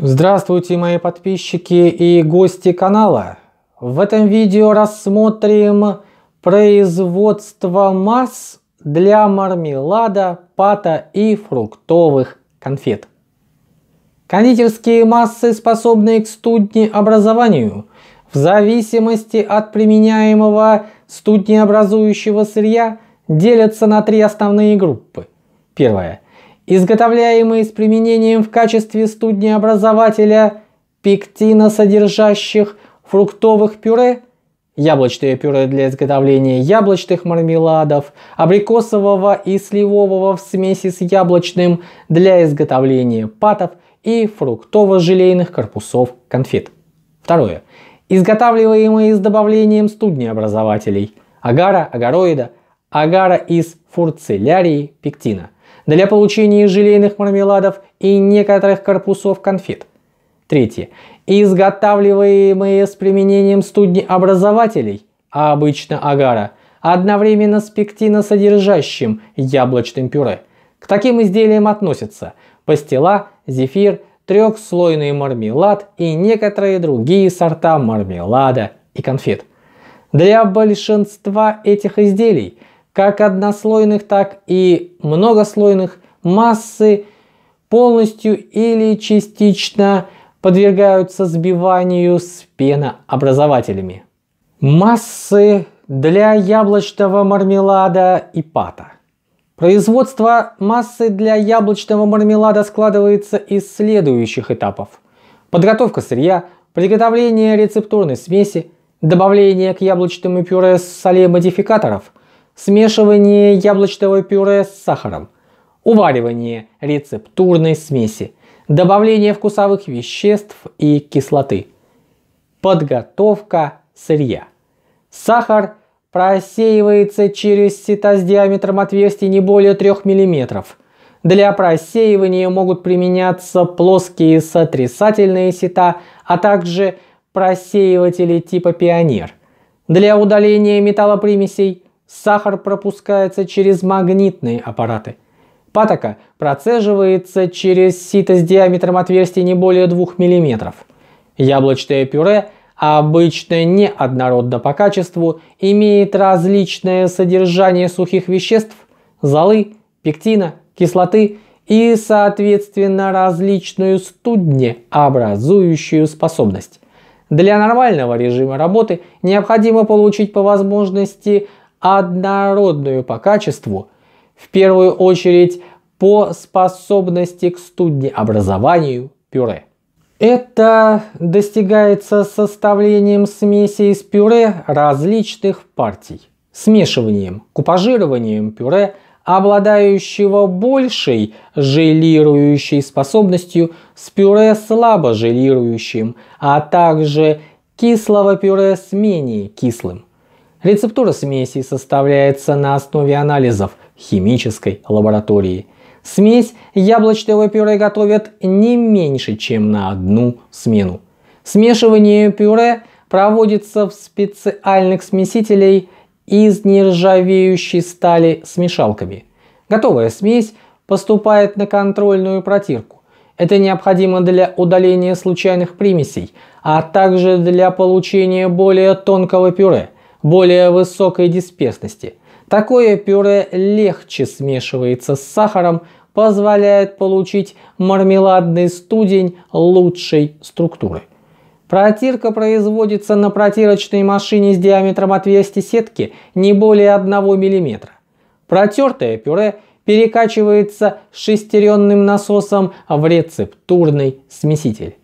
Здравствуйте, мои подписчики и гости канала! В этом видео рассмотрим производство масс для мармелада, пата и фруктовых конфет. Кондитерские массы способные к студнеобразованию в зависимости от применяемого студнеобразующего сырья делятся на три основные группы. Первая – изготовляемые с применением в качестве студнеобразователя пектина содержащих фруктовых пюре, яблочное пюре для изготовления яблочных мармеладов, абрикосового и сливового в смеси с яблочным для изготовления патов и фруктово-желейных корпусов конфет. Второе. Изготавливаемые с добавлением студнеобразователей агара, агароида, агара из фурцелярии пектина – для получения желейных мармеладов и некоторых корпусов конфет. Третье. Изготавливаемые с применением студнеобразователей, а обычно агара, одновременно с пектиносодержащим яблочным пюре. К таким изделиям относятся пастила, зефир, трехслойный мармелад и некоторые другие сорта мармелада и конфет. Для большинства этих изделий – как однослойных, так и многослойных, массы полностью или частично подвергаются сбиванию с пенообразователями. Массы для яблочного мармелада и пата. Производство массы для яблочного мармелада складывается из следующих этапов. Подготовка сырья, приготовление рецептурной смеси, добавление к яблочному пюре солей модификаторов, смешивание яблочного пюре с сахаром, уваривание рецептурной смеси, добавление вкусовых веществ и кислоты, подготовка сырья. Сахар просеивается через сито с диаметром отверстий не более 3 мм. Для просеивания могут применяться плоские сотрясательные сита, а также просеиватели типа пионер. Для удаления металлопримесей Сахар пропускается через магнитные аппараты. Патока процеживается через сито с диаметром отверстий не более 2 мм. Яблочное пюре обычно неоднородно по качеству, имеет различное содержание сухих веществ, золы, пектина, кислоты и, соответственно, различную студнеобразующую способность. Для нормального режима работы необходимо получить по возможности однородную по качеству, в первую очередь по способности к студнеобразованию пюре. Это достигается составлением смеси из пюре различных партий, смешиванием, купажированием пюре, обладающего большей желирующей способностью с пюре слабо желирующим, а также кислого пюре с менее кислым. Рецептура смеси составляется на основе анализов химической лаборатории. Смесь яблочного пюре готовят не меньше, чем на одну смену. Смешивание пюре проводится в специальных смесителей из нержавеющей стали с мешалками. Готовая смесь поступает на контрольную протирку. Это необходимо для удаления случайных примесей, а также для получения более тонкого пюре – более высокой дисперсности. Такое пюре легче смешивается с сахаром, позволяет получить мармеладный студень лучшей структуры. Протирка производится на протирочной машине с диаметром отверстия сетки не более 1 мм. Протертое пюре перекачивается шестеренным насосом в рецептурный смеситель.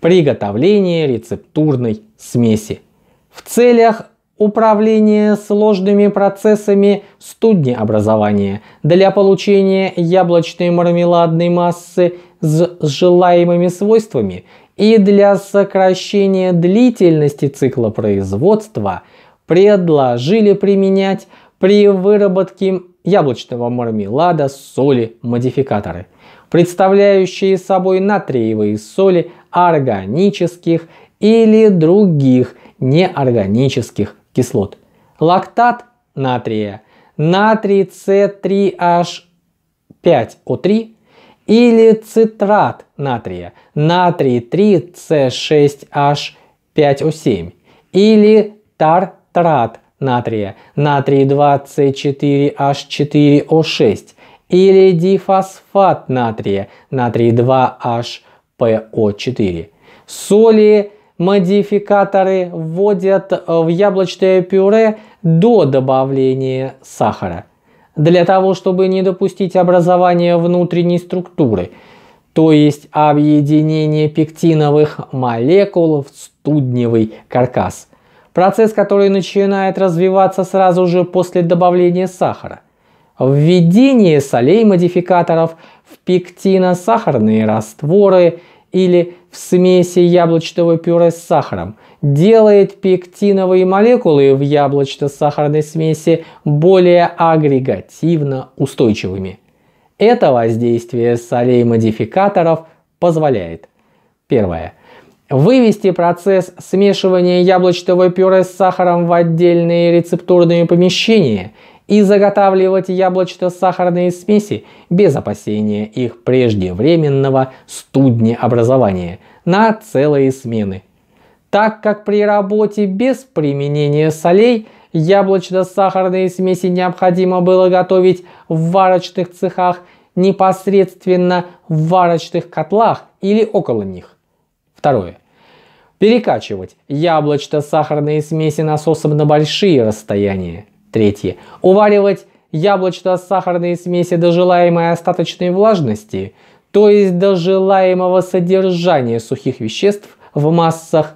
Приготовление рецептурной смеси – в целях управления сложными процессами студнеобразования для получения яблочной мармеладной массы с желаемыми свойствами и для сокращения длительности цикла производства предложили применять при выработке яблочного мармелада соли модификаторы, представляющие собой натриевые соли органических или других неорганических кислот. Лактат натрия, натрий С3H5O3 или цитрат натрия, натрий 3 c 6 h 5 o 7 или тартрат натрия, натрий 4 h 4 o 6 или дифосфат натрия, натрий 2HPO4, соли модификаторы вводят э, в яблочное пюре до добавления сахара, для того, чтобы не допустить образования внутренней структуры, то есть объединение пектиновых молекул в студневый каркас. Процесс, который начинает развиваться сразу же после добавления сахара. Введение солей модификаторов в пектино-сахарные растворы – или в смеси яблочного пюре с сахаром, делает пектиновые молекулы в яблочно-сахарной смеси более агрегативно устойчивыми. Это воздействие солей-модификаторов позволяет. Первое. Вывести процесс смешивания яблочного пюре с сахаром в отдельные рецептурные помещения – и заготавливать яблочно-сахарные смеси без опасения их преждевременного студнеобразования на целые смены. Так как при работе без применения солей яблочно-сахарные смеси необходимо было готовить в варочных цехах непосредственно в варочных котлах или около них. Второе. Перекачивать яблочно-сахарные смеси насосом на большие расстояния. Третье. Уваривать яблочно-сахарные смеси до желаемой остаточной влажности, то есть до желаемого содержания сухих веществ в массах,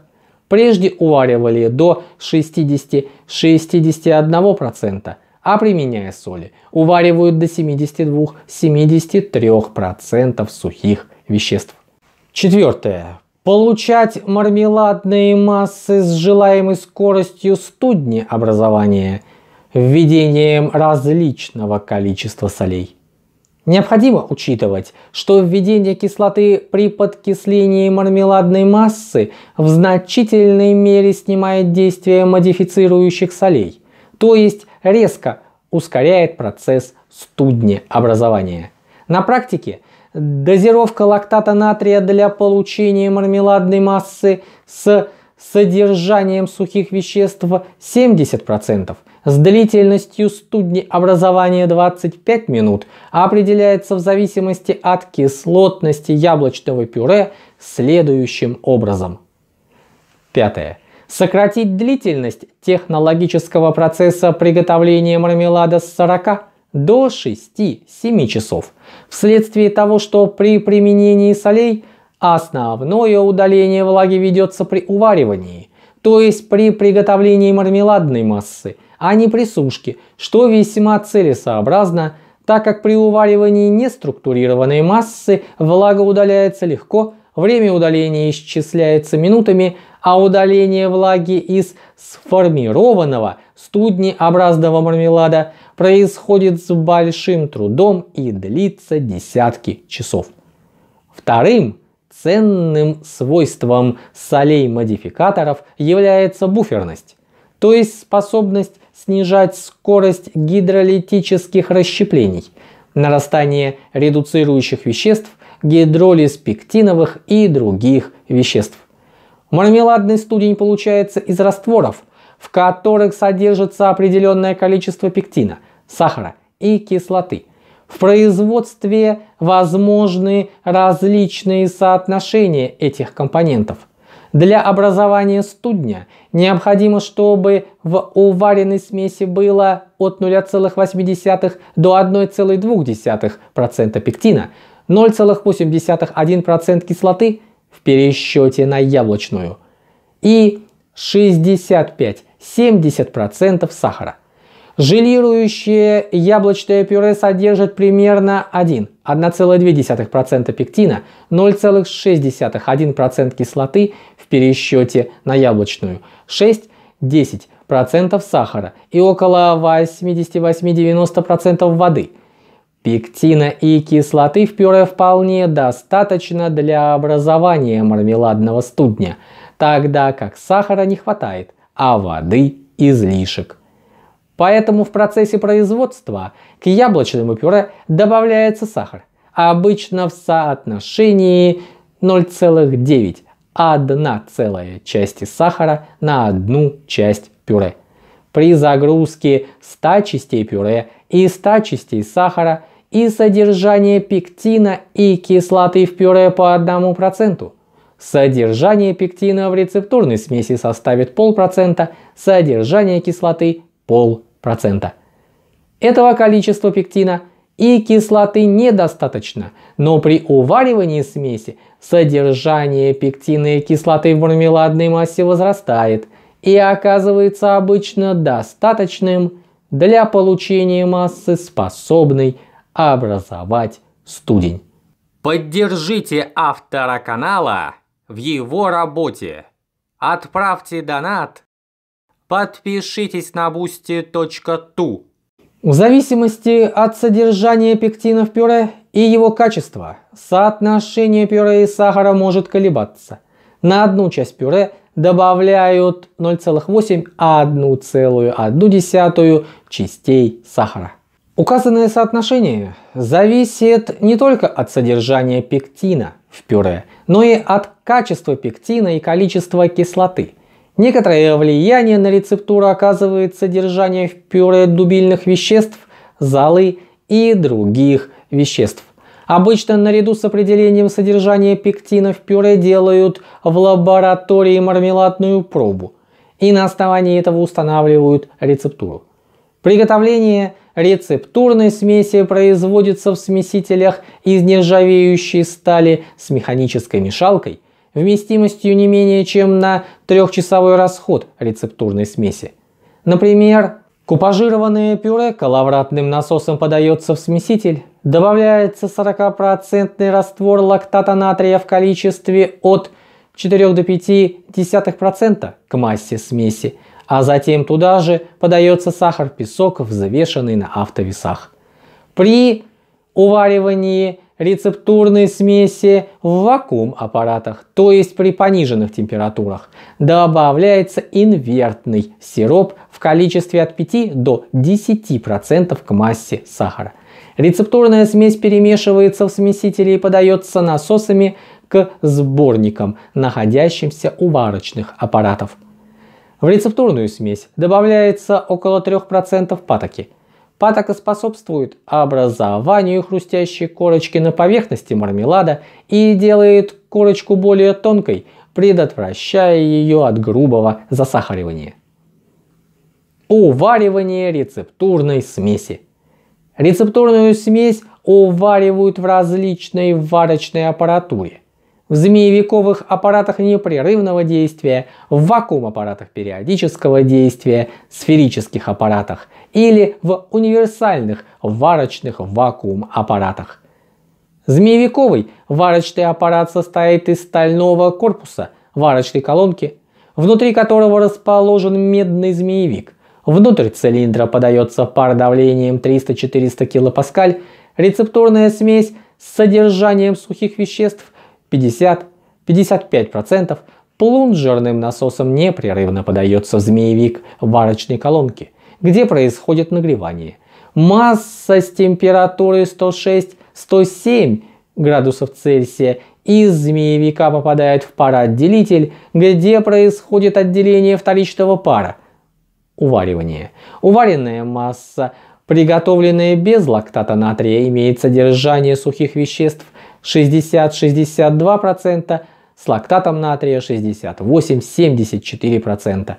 прежде уваривали до 60-61%, а применяя соли, уваривают до 72-73% сухих веществ. Четвертое. Получать мармеладные массы с желаемой скоростью студни образования – введением различного количества солей. Необходимо учитывать, что введение кислоты при подкислении мармеладной массы в значительной мере снимает действие модифицирующих солей, то есть резко ускоряет процесс студнеобразования. На практике дозировка лактата натрия для получения мармеладной массы с содержанием сухих веществ 70% с длительностью студни образования 25 минут определяется в зависимости от кислотности яблочного пюре следующим образом. Пятое. Сократить длительность технологического процесса приготовления мармелада с 40 до 6-7 часов, вследствие того, что при применении солей основное удаление влаги ведется при уваривании, то есть при приготовлении мармеладной массы – а не при сушке, что весьма целесообразно, так как при уваривании неструктурированной массы влага удаляется легко, время удаления исчисляется минутами, а удаление влаги из сформированного студнеобразного мармелада происходит с большим трудом и длится десятки часов. Вторым ценным свойством солей-модификаторов является буферность, то есть способность снижать скорость гидролитических расщеплений, нарастание редуцирующих веществ, гидролиз пектиновых и других веществ. Мармеладный студень получается из растворов, в которых содержится определенное количество пектина, сахара и кислоты. В производстве возможны различные соотношения этих компонентов – для образования студня необходимо, чтобы в уваренной смеси было от 0,8 до 1,2% пектина, 0,81 1 кислоты в пересчете на яблочную и 65-70% сахара. Желирующее яблочное пюре содержит примерно 1 1,2% пектина, 0,6-1% кислоты в пересчете на яблочную, 6-10% сахара и около 88-90% воды. Пектина и кислоты в пюре вполне достаточно для образования мармеладного студня, тогда как сахара не хватает, а воды излишек. Поэтому в процессе производства к яблочному пюре добавляется сахар, обычно в соотношении 0,9 одна целая части сахара на одну часть пюре. При загрузке 100 частей пюре и 100 частей сахара и содержание пектина и кислоты в пюре по одному проценту Содержание пектина в рецептурной смеси составит 0,5%, содержание кислоты – 0,5%. 0,2%. Этого количества пектина и кислоты недостаточно, но при уваривании смеси содержание пектина и кислоты в мармеладной массе возрастает и оказывается обычно достаточным для получения массы, способной образовать студень. Поддержите автора канала в его работе. Отправьте донат Подпишитесь на boosty.tu. В зависимости от содержания пектина в пюре и его качества, соотношение пюре и сахара может колебаться. На одну часть пюре добавляют 0,8, а 1,1 частей сахара. Указанное соотношение зависит не только от содержания пектина в пюре, но и от качества пектина и количества кислоты – Некоторое влияние на рецептуру оказывает содержание в пюре дубильных веществ, залы и других веществ. Обычно наряду с определением содержания пектина в пюре делают в лаборатории мармеладную пробу и на основании этого устанавливают рецептуру. Приготовление рецептурной смеси производится в смесителях из нержавеющей стали с механической мешалкой вместимостью не менее чем на трехчасовой расход рецептурной смеси. Например, купажированное пюре коловратным насосом подается в смеситель, добавляется 40% раствор лактата натрия в количестве от 4 до 0,5% к массе смеси, а затем туда же подается сахар-песок, взвешенный на автовесах. При уваривании рецептурные смеси в вакуум-аппаратах, то есть при пониженных температурах. Добавляется инвертный сироп в количестве от 5 до 10% к массе сахара. Рецептурная смесь перемешивается в смесителе и подается насосами к сборникам, находящимся у варочных аппаратов. В рецептурную смесь добавляется около 3% патоки – Патока способствует образованию хрустящей корочки на поверхности мармелада и делает корочку более тонкой, предотвращая ее от грубого засахаривания. Уваривание рецептурной смеси. Рецептурную смесь уваривают в различной варочной аппаратуре в змеевиковых аппаратах непрерывного действия, в вакуум-аппаратах периодического действия, сферических аппаратах или в универсальных варочных вакуум-аппаратах. Змеевиковый варочный аппарат состоит из стального корпуса варочной колонки, внутри которого расположен медный змеевик. Внутрь цилиндра подается пар давлением 300-400 кПа, рецептурная смесь с содержанием сухих веществ 50-55% плунжерным насосом непрерывно подается в змеевик варочной колонки, где происходит нагревание. Масса с температурой 106-107 градусов Цельсия из змеевика попадает в пароотделитель, где происходит отделение вторичного пара – уваривание. Уваренная масса, приготовленная без лактата натрия, имеет содержание сухих веществ 60-62%, с лактатом натрия 68-74%.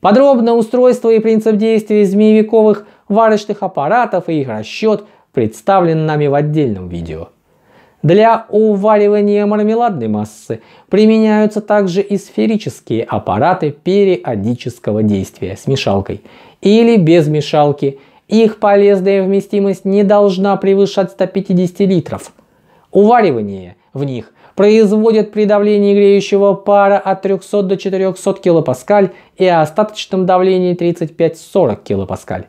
Подробно устройство и принцип действия змеевиковых варочных аппаратов и их расчет представлен нами в отдельном видео. Для уваривания мармеладной массы применяются также и сферические аппараты периодического действия с мешалкой или без мешалки. Их полезная вместимость не должна превышать 150 литров – Уваривание в них производят при давлении греющего пара от 300 до 400 килопаскаль и остаточном давлении 35-40 килопаскаль.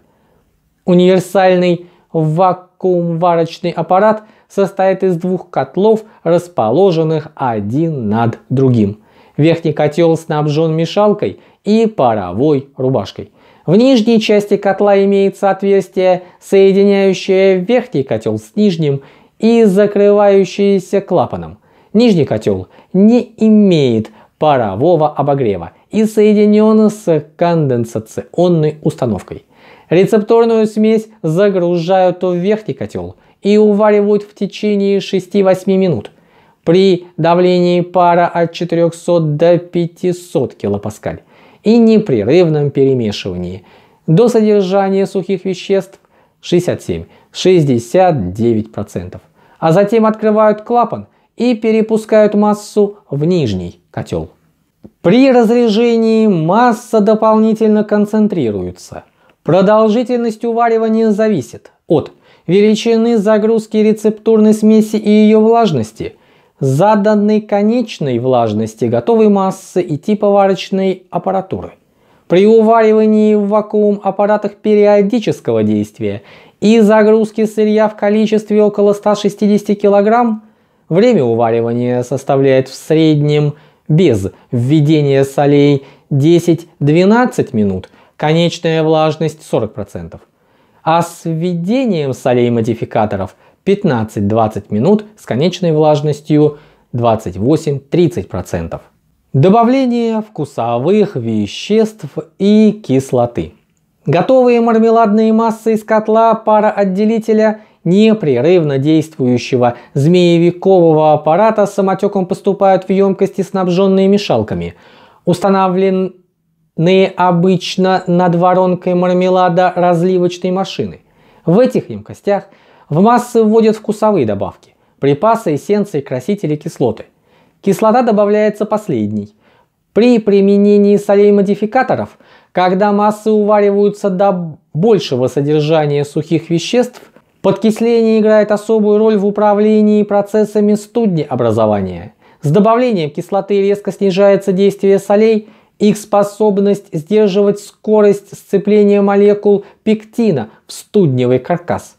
Универсальный вакуум-варочный аппарат состоит из двух котлов, расположенных один над другим. Верхний котел снабжен мешалкой и паровой рубашкой. В нижней части котла имеется отверстие, соединяющее верхний котел с нижним, и закрывающиеся клапаном. Нижний котел не имеет парового обогрева и соединен с конденсационной установкой. Рецепторную смесь загружают в верхний котел и уваривают в течение 6-8 минут при давлении пара от 400 до 500 килопаскаль и непрерывном перемешивании до содержания сухих веществ 67, 69%. А затем открывают клапан и перепускают массу в нижний котел. При разрежении масса дополнительно концентрируется. Продолжительность уваривания зависит от величины загрузки рецептурной смеси и ее влажности, заданной конечной влажности готовой массы и типа варочной аппаратуры – при уваривании в вакуум аппаратах периодического действия и загрузке сырья в количестве около 160 кг, время уваривания составляет в среднем без введения солей 10-12 минут, конечная влажность 40%, а с введением солей модификаторов 15-20 минут с конечной влажностью 28-30%. Добавление вкусовых веществ и кислоты. Готовые мармеладные массы из котла пароотделителя непрерывно действующего змеевикового аппарата с самотеком поступают в емкости, снабженные мешалками. Установленные обычно над воронкой мармелада разливочной машины. В этих емкостях в массы вводят вкусовые добавки, припасы, эссенции, красители, кислоты. Кислота добавляется последней. При применении солей-модификаторов, когда массы увариваются до большего содержания сухих веществ, подкисление играет особую роль в управлении процессами студнеобразования. С добавлением кислоты резко снижается действие солей, их способность сдерживать скорость сцепления молекул пектина в студневый каркас.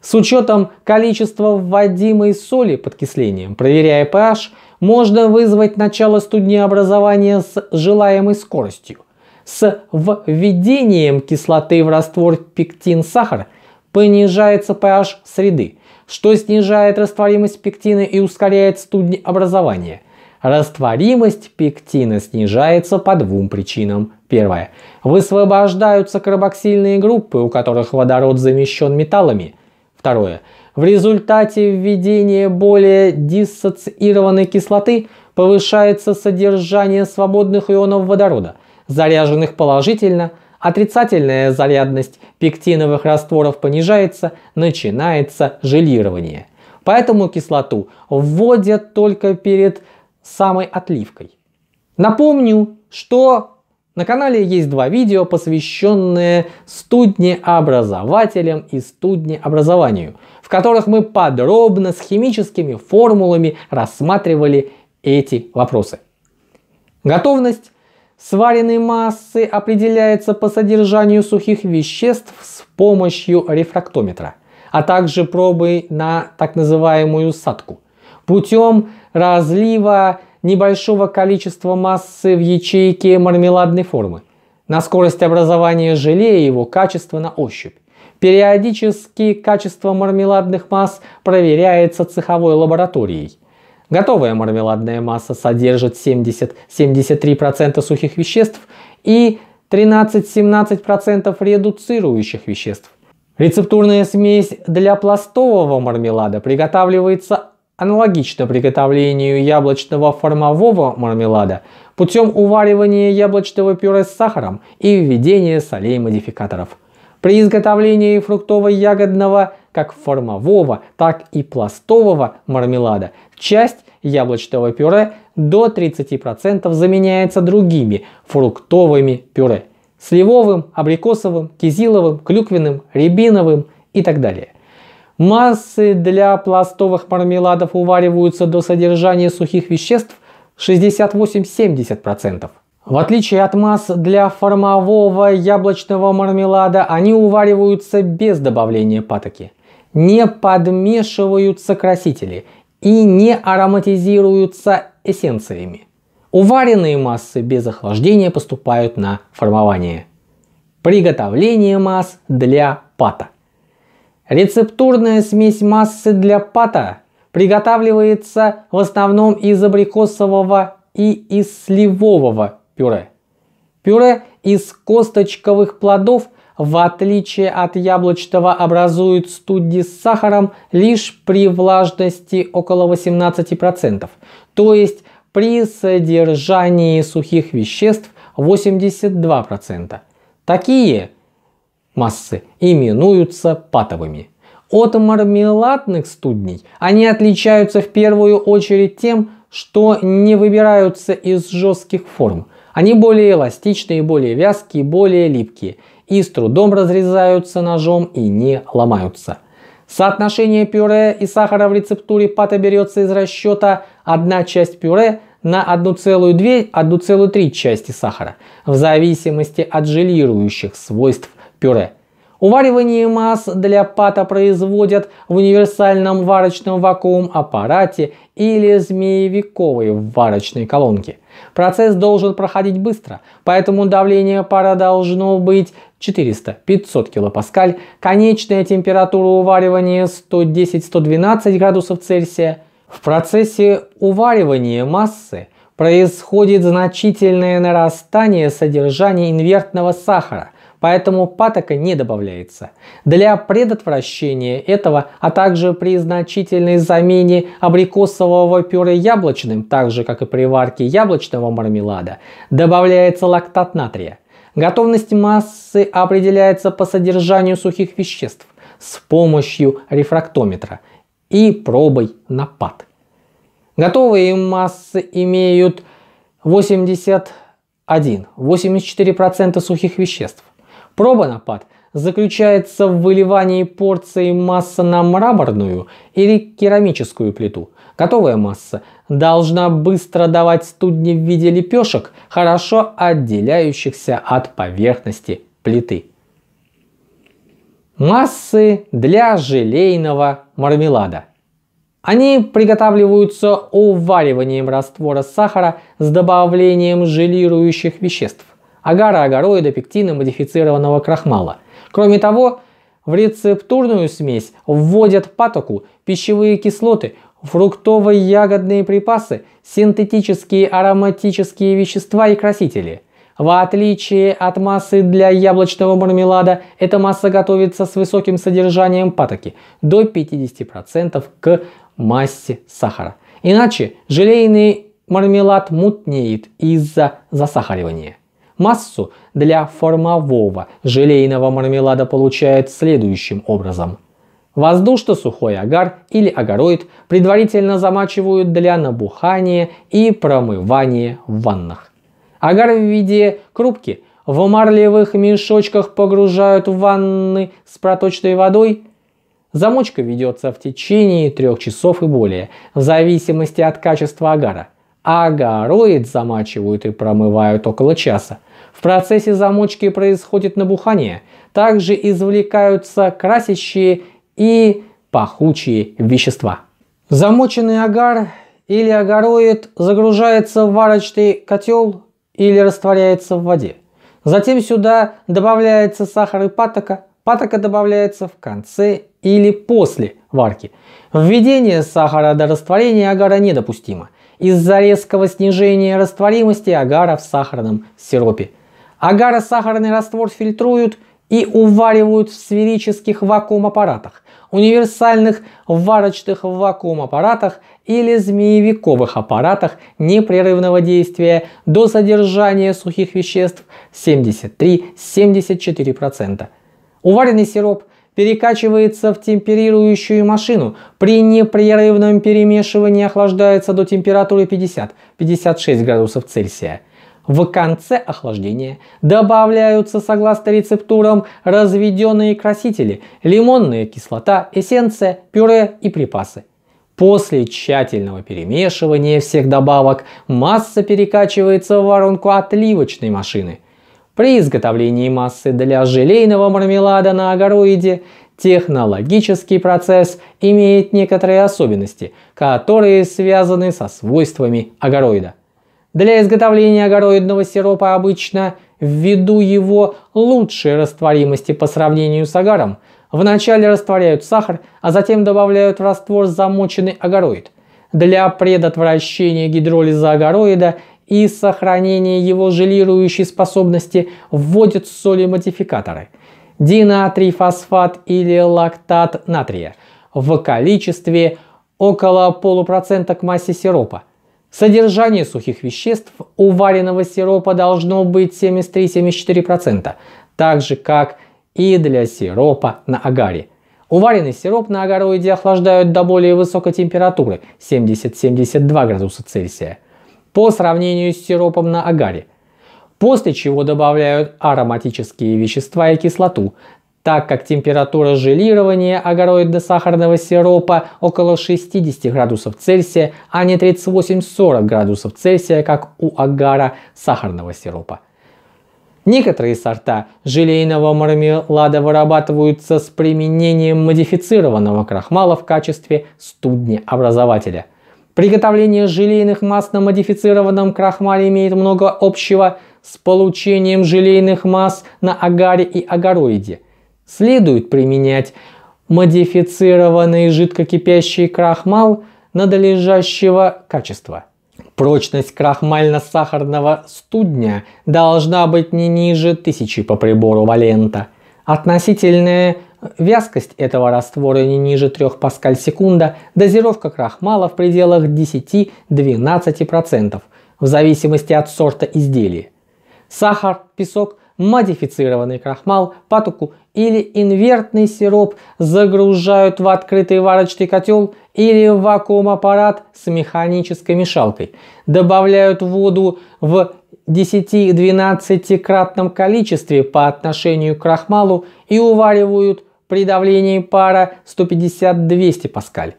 С учетом количества вводимой соли подкислением, проверяя pH, можно вызвать начало студнеобразования с желаемой скоростью. С введением кислоты в раствор пектин-сахар понижается pH среды, что снижает растворимость пектина и ускоряет студнеобразование. Растворимость пектина снижается по двум причинам. Первое. Высвобождаются карбоксильные группы, у которых водород замещен металлами. Второе. В результате введения более диссоциированной кислоты повышается содержание свободных ионов водорода, заряженных положительно, отрицательная зарядность пектиновых растворов понижается, начинается желирование. Поэтому кислоту вводят только перед самой отливкой. Напомню, что на канале есть два видео, посвященные студнеобразователям и студнеобразованию – в которых мы подробно с химическими формулами рассматривали эти вопросы. Готовность сваренной массы определяется по содержанию сухих веществ с помощью рефрактометра, а также пробой на так называемую садку путем разлива небольшого количества массы в ячейке мармеладной формы на скорость образования желе и его качество на ощупь. Периодически качество мармеладных масс проверяется цеховой лабораторией. Готовая мармеладная масса содержит 70-73% сухих веществ и 13-17% редуцирующих веществ. Рецептурная смесь для пластового мармелада приготавливается аналогично приготовлению яблочного формового мармелада путем уваривания яблочного пюре с сахаром и введения солей-модификаторов – при изготовлении фруктово-ягодного, как формового, так и пластового мармелада, часть яблочного пюре до 30% заменяется другими фруктовыми пюре. Сливовым, абрикосовым, кизиловым, клюквенным, рябиновым и так далее. Массы для пластовых мармеладов увариваются до содержания сухих веществ 68-70%. В отличие от масс для формового яблочного мармелада, они увариваются без добавления патоки. Не подмешиваются красители и не ароматизируются эссенциями. Уваренные массы без охлаждения поступают на формование. Приготовление масс для пата. Рецептурная смесь массы для пата приготавливается в основном из абрикосового и из сливового пюре. Пюре из косточковых плодов в отличие от яблочного образует студни с сахаром лишь при влажности около 18%, то есть при содержании сухих веществ 82%. Такие массы именуются патовыми. От мармеладных студней они отличаются в первую очередь тем, что не выбираются из жестких форм – они более эластичные, более вязкие, более липкие и с трудом разрезаются ножом и не ломаются. Соотношение пюре и сахара в рецептуре пата берется из расчета одна часть пюре на 1,2-1,3 части сахара в зависимости от желирующих свойств пюре – Уваривание масс для пата производят в универсальном варочном вакуум аппарате или змеевиковой варочной колонке. Процесс должен проходить быстро, поэтому давление пара должно быть 400-500 килопаскаль, конечная температура уваривания 110-112 градусов Цельсия. В процессе уваривания массы происходит значительное нарастание содержания инвертного сахара, поэтому патока не добавляется. Для предотвращения этого, а также при значительной замене абрикосового пюре яблочным, так же как и при варке яблочного мармелада, добавляется лактат натрия. Готовность массы определяется по содержанию сухих веществ с помощью рефрактометра и пробой на пат. Готовые массы имеют 81-84% сухих веществ, Пробонапад заключается в выливании порции массы на мраморную или керамическую плиту. Готовая масса должна быстро давать студни в виде лепешек, хорошо отделяющихся от поверхности плиты. Массы для желейного мармелада. Они приготавливаются увариванием раствора сахара с добавлением желирующих веществ агароагороида пектина модифицированного крахмала. Кроме того, в рецептурную смесь вводят патоку, пищевые кислоты, фруктовые ягодные припасы, синтетические ароматические вещества и красители. В отличие от массы для яблочного мармелада, эта масса готовится с высоким содержанием патоки, до 50% к массе сахара. Иначе желейный мармелад мутнеет из-за засахаривания. Массу для формового желейного мармелада получают следующим образом. Воздушно-сухой агар или агароид предварительно замачивают для набухания и промывания в ваннах. Агар в виде крупки в марлевых мешочках погружают в ванны с проточной водой. Замочка ведется в течение трех часов и более, в зависимости от качества агара. Агароид замачивают и промывают около часа. В процессе замочки происходит набухание. Также извлекаются красящие и пахучие вещества. Замоченный агар или агароид загружается в варочный котел или растворяется в воде. Затем сюда добавляется сахар и патока. Патока добавляется в конце или после варки. Введение сахара до растворения агара недопустимо из-за резкого снижения растворимости агара в сахарном сиропе – Агаросахарный раствор фильтруют и уваривают в сферических вакуум-аппаратах, универсальных варочных вакуум-аппаратах или змеевиковых аппаратах непрерывного действия до содержания сухих веществ 73-74%. Уваренный сироп перекачивается в темперирующую машину, при непрерывном перемешивании охлаждается до температуры 50-56 градусов Цельсия – в конце охлаждения добавляются, согласно рецептурам, разведенные красители, лимонная кислота, эссенция, пюре и припасы. После тщательного перемешивания всех добавок масса перекачивается в воронку отливочной машины. При изготовлении массы для желейного мармелада на агороиде технологический процесс имеет некоторые особенности, которые связаны со свойствами агороида. Для изготовления агароидного сиропа обычно, ввиду его лучшей растворимости по сравнению с агаром, вначале растворяют сахар, а затем добавляют в раствор замоченный агароид. Для предотвращения гидролиза агароида и сохранения его желирующей способности вводят соли-модификаторы – динатрий-фосфат или лактат натрия в количестве около полупроцента к массе сиропа – Содержание сухих веществ у вареного сиропа должно быть 73-74%, так же как и для сиропа на агаре. Уваренный сироп на агароиде охлаждают до более высокой температуры 70-72 градуса Цельсия по сравнению с сиропом на агаре. После чего добавляют ароматические вещества и кислоту, так как температура желирования огороида сахарного сиропа около 60 градусов Цельсия, а не 38-40 градусов Цельсия, как у агара сахарного сиропа. Некоторые сорта желейного мармелада вырабатываются с применением модифицированного крахмала в качестве студнеобразователя. Приготовление желейных масс на модифицированном крахмале имеет много общего с получением желейных масс на агаре и агароиде – Следует применять модифицированный жидкокипящий крахмал надлежащего качества. Прочность крахмально-сахарного студня должна быть не ниже 1000 по прибору Валента. Относительная вязкость этого раствора не ниже 3 паскаль секунда, дозировка крахмала в пределах 10-12% в зависимости от сорта изделия. Сахар, песок – модифицированный крахмал, патоку или инвертный сироп загружают в открытый варочный котел или в вакуум-аппарат с механической мешалкой. Добавляют воду в 10-12-кратном количестве по отношению к крахмалу и уваривают при давлении пара 150-200 паскаль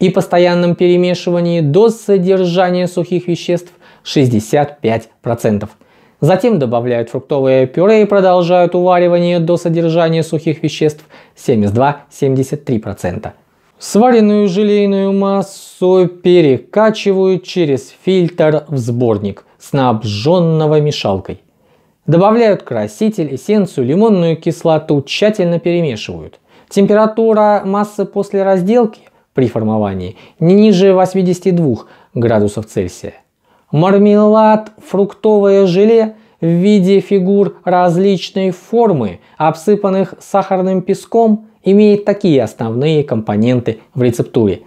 и постоянном перемешивании до содержания сухих веществ 65%. Затем добавляют фруктовое пюре и продолжают уваривание до содержания сухих веществ 72-73%. Сваренную желейную массу перекачивают через фильтр в сборник, снабженного мешалкой. Добавляют краситель, эссенцию, лимонную кислоту, тщательно перемешивают. Температура массы после разделки при формовании не ниже 82 градусов Цельсия. Мармелад, фруктовое желе в виде фигур различной формы, обсыпанных сахарным песком, имеет такие основные компоненты в рецептуре.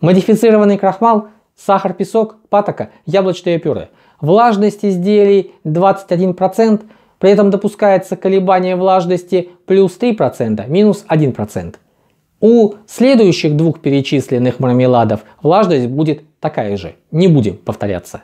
Модифицированный крахмал, сахар, песок, патока, яблочное пюре. Влажность изделий 21%, при этом допускается колебание влажности плюс 3%, минус 1%. У следующих двух перечисленных мармеладов влажность будет такая же. Не будем повторяться.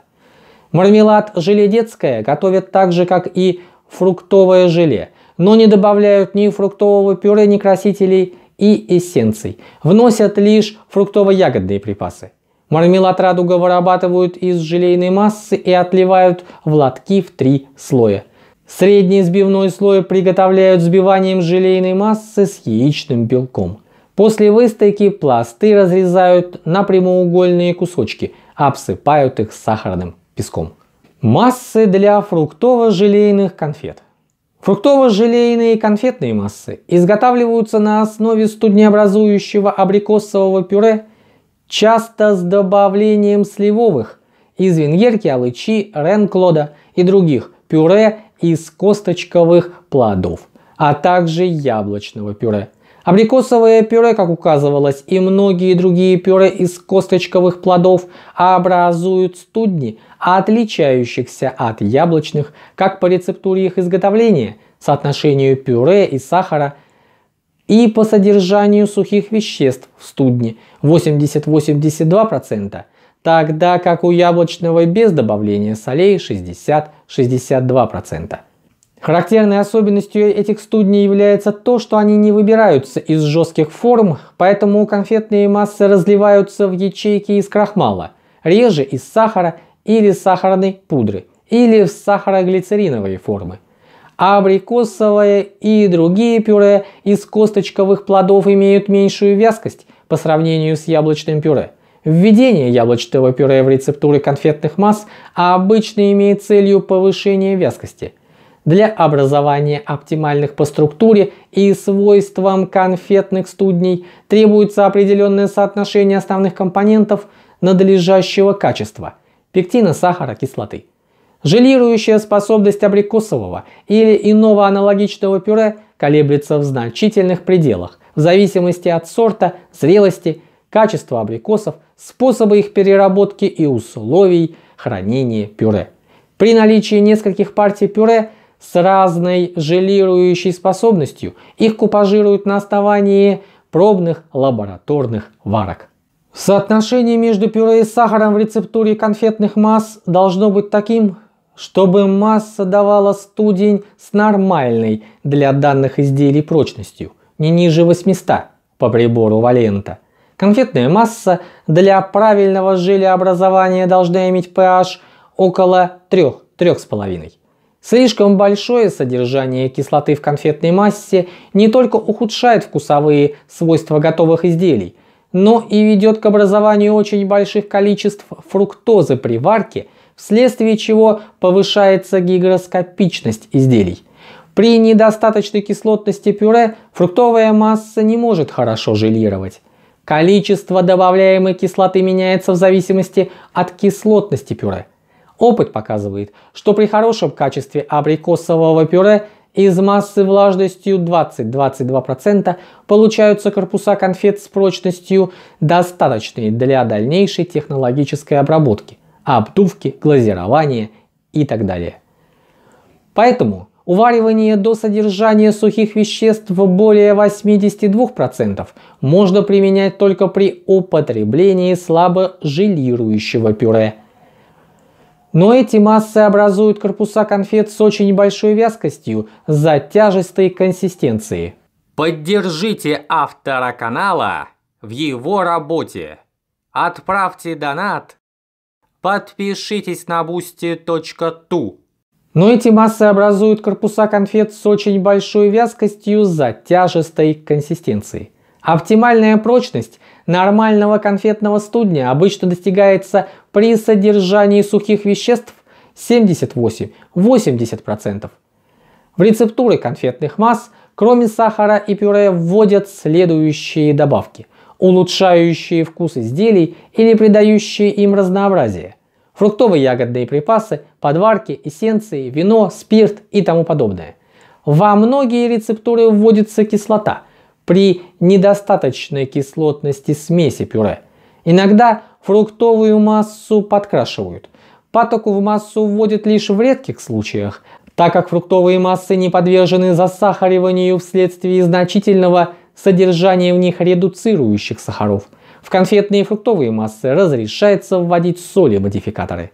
Мармелад желе детское готовят так же, как и фруктовое желе, но не добавляют ни фруктового пюре, ни красителей и эссенций. Вносят лишь фруктово-ягодные припасы. Мармелад радуга вырабатывают из желейной массы и отливают в лотки в три слоя. Средний сбивной слой приготовляют сбиванием желейной массы с яичным белком. После выстойки пласты разрезают на прямоугольные кусочки, обсыпают их сахарным песком. Массы для фруктово-желейных конфет. Фруктово-желейные конфетные массы изготавливаются на основе студнеобразующего абрикосового пюре, часто с добавлением сливовых, из венгерки, алычи, ренклода и других пюре из косточковых плодов, а также яблочного пюре. Абрикосовое пюре, как указывалось, и многие другие пюре из косточковых плодов образуют студни – а отличающихся от яблочных как по рецептуре их изготовления, соотношению пюре и сахара и по содержанию сухих веществ в студне 80-82%, тогда как у яблочного без добавления солей 60-62%. Характерной особенностью этих студней является то, что они не выбираются из жестких форм, поэтому конфетные массы разливаются в ячейки из крахмала, реже из сахара или сахарной пудры, или в сахароглицериновой формы. Абрикосовое и другие пюре из косточковых плодов имеют меньшую вязкость по сравнению с яблочным пюре. Введение яблочного пюре в рецептуры конфетных масс обычно имеет целью повышения вязкости. Для образования оптимальных по структуре и свойствам конфетных студней требуется определенное соотношение основных компонентов надлежащего качества – пектина сахара кислоты. Желирующая способность абрикосового или иного аналогичного пюре колеблется в значительных пределах, в зависимости от сорта, зрелости, качества абрикосов, способа их переработки и условий хранения пюре. При наличии нескольких партий пюре с разной желирующей способностью их купажируют на основании пробных лабораторных варок. Соотношение между пюре и сахаром в рецептуре конфетных масс должно быть таким, чтобы масса давала студень с нормальной для данных изделий прочностью, не ниже 800 по прибору Валента. Конфетная масса для правильного желеобразования должна иметь pH около 3-3,5. Слишком большое содержание кислоты в конфетной массе не только ухудшает вкусовые свойства готовых изделий – но и ведет к образованию очень больших количеств фруктозы при варке, вследствие чего повышается гигроскопичность изделий. При недостаточной кислотности пюре фруктовая масса не может хорошо желировать. Количество добавляемой кислоты меняется в зависимости от кислотности пюре. Опыт показывает, что при хорошем качестве абрикосового пюре – из массы влажностью 20-22% получаются корпуса конфет с прочностью, достаточной для дальнейшей технологической обработки, обдувки, глазирования и так далее. Поэтому Уваривание до содержания сухих веществ более 82% можно применять только при употреблении слабо желирующего пюре. Но эти массы образуют корпуса конфет с очень большой вязкостью за тяжестой консистенции. Поддержите автора канала в его работе. Отправьте донат. Подпишитесь на boosty.tu. Но эти массы образуют корпуса конфет с очень большой вязкостью за тяжестой консистенцией. Оптимальная прочность нормального конфетного студня обычно достигается при содержании сухих веществ 78-80%. В рецептуры конфетных масс кроме сахара и пюре вводят следующие добавки, улучшающие вкус изделий или придающие им разнообразие. Фруктовые ягодные припасы, подварки, эссенции, вино, спирт и тому подобное. Во многие рецептуры вводится кислота – при недостаточной кислотности смеси пюре. Иногда фруктовую массу подкрашивают. Патоку в массу вводят лишь в редких случаях, так как фруктовые массы не подвержены засахариванию вследствие значительного содержания в них редуцирующих сахаров. В конфетные фруктовые массы разрешается вводить соли-модификаторы.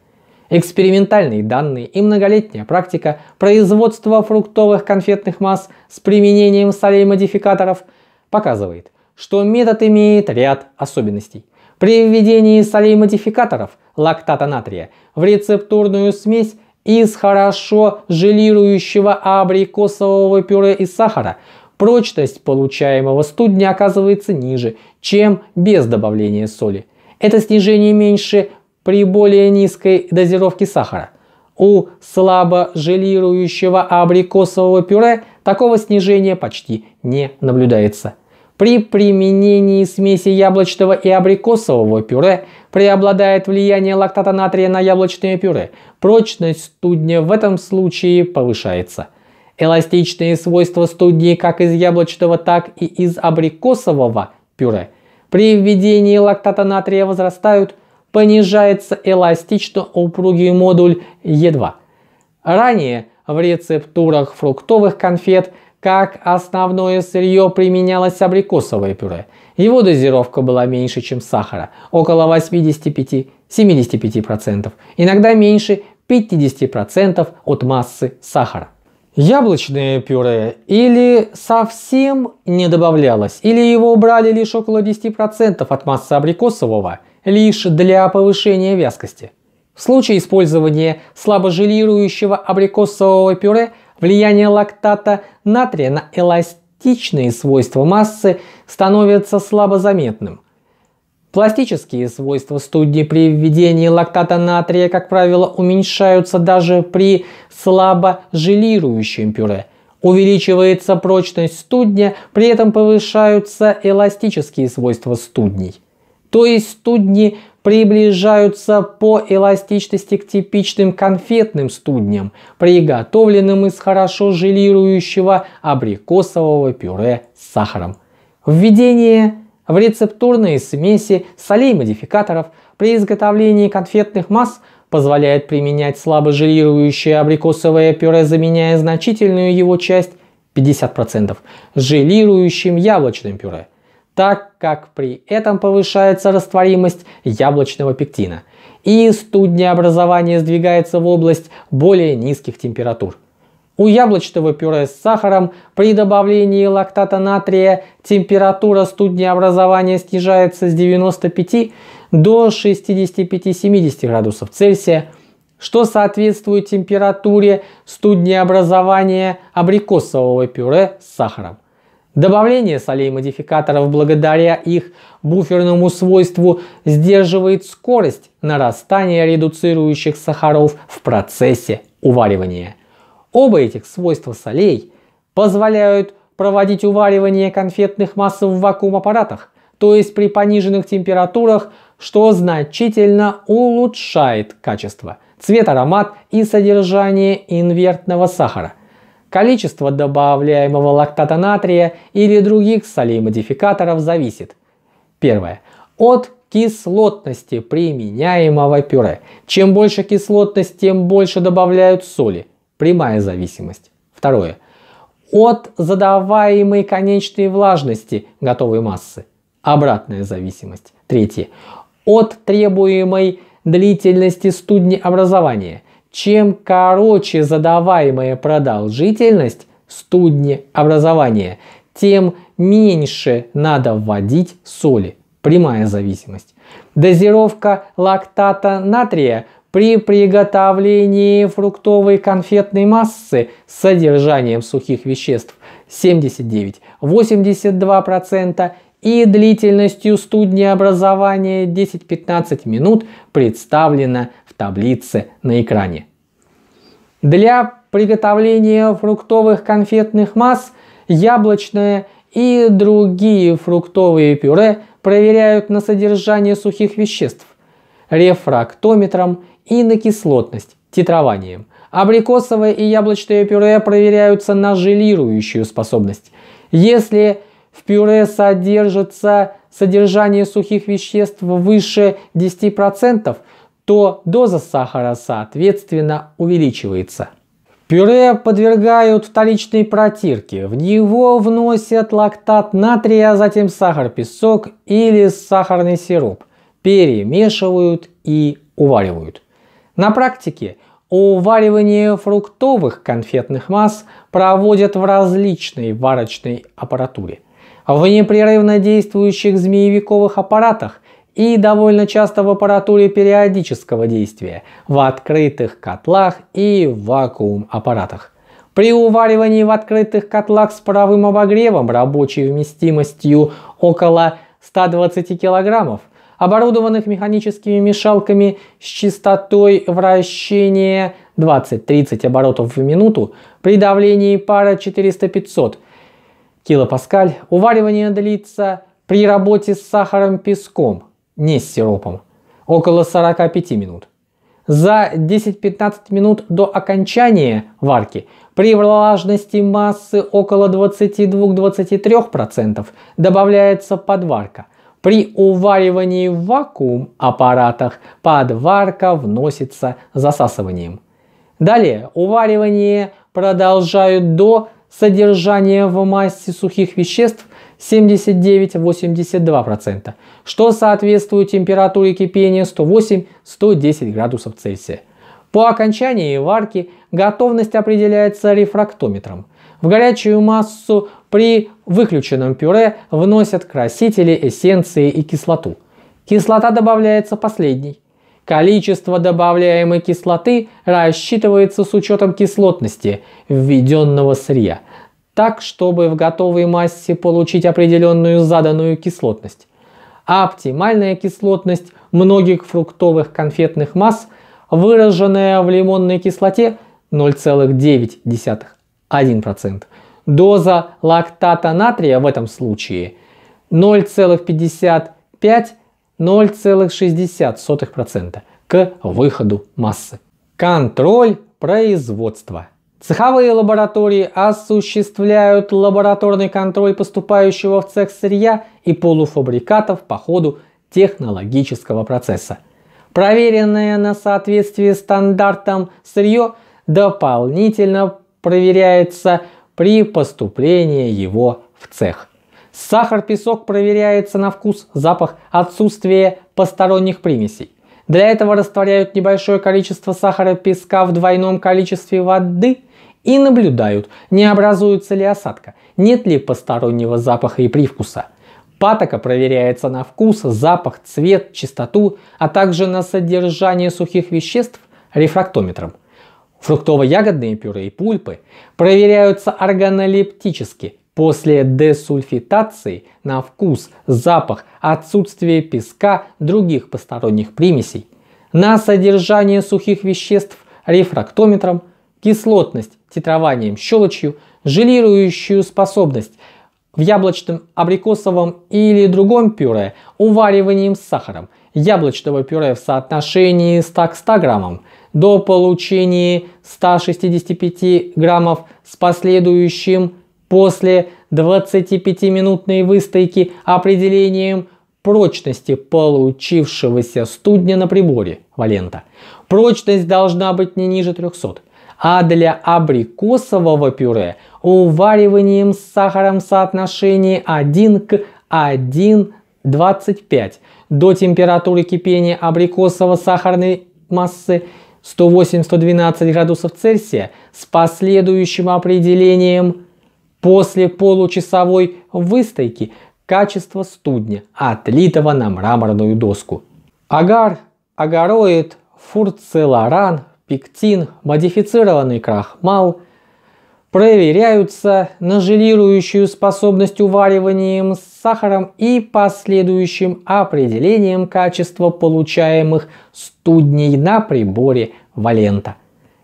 Экспериментальные данные и многолетняя практика производства фруктовых конфетных масс с применением солей-модификаторов – показывает, что метод имеет ряд особенностей. При введении солей модификаторов лактата натрия в рецептурную смесь из хорошо желирующего абрикосового пюре и сахара прочность получаемого студня оказывается ниже, чем без добавления соли. Это снижение меньше при более низкой дозировке сахара. У слабо желирующего абрикосового пюре такого снижения почти не наблюдается. При применении смеси яблочного и абрикосового пюре преобладает влияние лактата натрия на яблочное пюре. Прочность студня в этом случае повышается. Эластичные свойства студни как из яблочного, так и из абрикосового пюре при введении лактата натрия возрастают, понижается эластично упругий модуль Е2. Ранее в рецептурах фруктовых конфет – как основное сырье применялось абрикосовое пюре. Его дозировка была меньше, чем сахара, около 85-75%, иногда меньше 50% от массы сахара. Яблочное пюре или совсем не добавлялось, или его убрали лишь около 10% от массы абрикосового, лишь для повышения вязкости. В случае использования слабожелирующего абрикосового пюре – Влияние лактата натрия на эластичные свойства массы становится слабозаметным. Пластические свойства студии при введении лактата натрия, как правило, уменьшаются даже при слабо желирующем пюре. Увеличивается прочность студня, при этом повышаются эластические свойства студней. То есть студни приближаются по эластичности к типичным конфетным студням, приготовленным из хорошо желирующего абрикосового пюре с сахаром. Введение в рецептурные смеси солей-модификаторов при изготовлении конфетных масс позволяет применять слабо желирующее абрикосовое пюре, заменяя значительную его часть 50% желирующим яблочным пюре – так как при этом повышается растворимость яблочного пектина, и студнеобразование сдвигается в область более низких температур. У яблочного пюре с сахаром при добавлении лактата натрия температура студнеобразования снижается с 95 до 65-70 градусов Цельсия, что соответствует температуре студнеобразования абрикосового пюре с сахаром. Добавление солей модификаторов благодаря их буферному свойству сдерживает скорость нарастания редуцирующих сахаров в процессе уваривания. Оба этих свойства солей позволяют проводить уваривание конфетных масс в вакуум-аппаратах, то есть при пониженных температурах, что значительно улучшает качество, цвет, аромат и содержание инвертного сахара. Количество добавляемого лактата натрия или других солей модификаторов зависит. Первое. От кислотности применяемого пюре. Чем больше кислотность, тем больше добавляют соли. Прямая зависимость. Второе. От задаваемой конечной влажности готовой массы. Обратная зависимость. Третье. От требуемой длительности студни образования. Чем короче задаваемая продолжительность студни образования, тем меньше надо вводить соли. Прямая зависимость. Дозировка лактата натрия при приготовлении фруктовой конфетной массы с содержанием сухих веществ 79-82% и длительностью студни образования 10-15 минут представлена таблице на экране. Для приготовления фруктовых конфетных масс яблочное и другие фруктовые пюре проверяют на содержание сухих веществ рефрактометром и на кислотность титрованием. Абрикосовое и яблочное пюре проверяются на желирующую способность. Если в пюре содержится содержание сухих веществ выше 10%, то доза сахара соответственно увеличивается. Пюре подвергают вторичной протирке. В него вносят лактат натрия, а затем сахар, песок или сахарный сироп. Перемешивают и уваривают. На практике Уваривание фруктовых конфетных масс проводят в различной варочной аппаратуре. В непрерывно действующих змеевиковых аппаратах и довольно часто в аппаратуре периодического действия, в открытых котлах и вакуум-аппаратах. При уваривании в открытых котлах с паровым обогревом рабочей вместимостью около 120 кг, оборудованных механическими мешалками с частотой вращения 20-30 оборотов в минуту, при давлении пара 400-500 килопаскаль, Уваривание длится при работе с сахаром-песком не с сиропом, около 45 минут. За 10-15 минут до окончания варки при влажности массы около 22-23% добавляется подварка. При уваривании в вакуум аппаратах подварка вносится засасыванием. Далее уваривание продолжают до содержания в массе сухих веществ 79-82%, что соответствует температуре кипения 108-110 градусов Цельсия. По окончании варки готовность определяется рефрактометром. В горячую массу при выключенном пюре вносят красители, эссенции и кислоту. Кислота добавляется последней. Количество добавляемой кислоты рассчитывается с учетом кислотности введенного сырья – так, чтобы в готовой массе получить определенную заданную кислотность. А оптимальная кислотность многих фруктовых конфетных масс, выраженная в лимонной кислоте 0,9%. Доза лактата натрия в этом случае 0,55-0,60% к выходу массы. Контроль производства. Цеховые лаборатории осуществляют лабораторный контроль поступающего в цех сырья и полуфабрикатов по ходу технологического процесса. Проверенное на соответствие стандартам сырье дополнительно проверяется при поступлении его в цех. Сахар, песок проверяется на вкус, запах, отсутствие посторонних примесей. Для этого растворяют небольшое количество сахара, песка в двойном количестве воды и наблюдают, не образуется ли осадка, нет ли постороннего запаха и привкуса. Патока проверяется на вкус, запах, цвет, чистоту, а также на содержание сухих веществ рефрактометром. Фруктово-ягодные пюре и пульпы проверяются органолептически после десульфитации на вкус, запах, отсутствие песка, других посторонних примесей, на содержание сухих веществ рефрактометром, кислотность титрованием, щелочью, желирующую способность в яблочном, абрикосовом или другом пюре, увариванием с сахаром, яблочного пюре в соотношении 100 к 100 граммам до получения 165 граммов с последующим после 25-минутной выстойки определением прочности получившегося студня на приборе Валента. Прочность должна быть не ниже 300 а для абрикосового пюре увариванием с сахаром соотношении 1 к 1,25 до температуры кипения абрикосово-сахарной массы 108-112 градусов Цельсия с последующим определением после получасовой выстойки качества студня, отлитого на мраморную доску. Агар, агароид, фурцеларан, пектин, модифицированный крахмал проверяются на желирующую способность увариванием с сахаром и последующим определением качества получаемых студней на приборе Валента.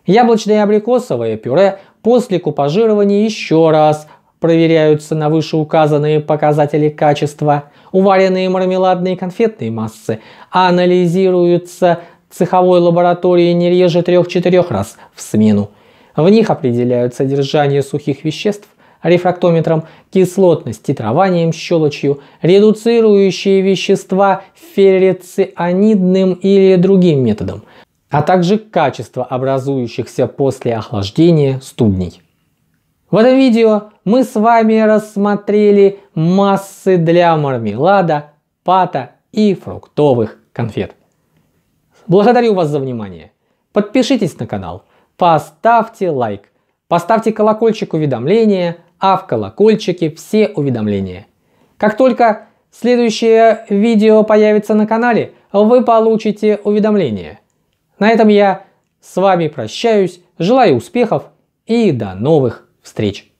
Яблочное и абрикосовое пюре после купажирования еще раз проверяются на вышеуказанные показатели качества. Уваренные мармеладные конфетные массы анализируются цеховой лаборатории не реже 3-4 раз в смену. В них определяют содержание сухих веществ рефрактометром, кислотность титрованием щелочью, редуцирующие вещества феррицианидным или другим методом, а также качество образующихся после охлаждения студней. В этом видео мы с вами рассмотрели массы для мармелада, пата и фруктовых конфет. Благодарю вас за внимание. Подпишитесь на канал, поставьте лайк, поставьте колокольчик уведомления, а в колокольчике все уведомления. Как только следующее видео появится на канале, вы получите уведомление. На этом я с вами прощаюсь, желаю успехов и до новых встреч!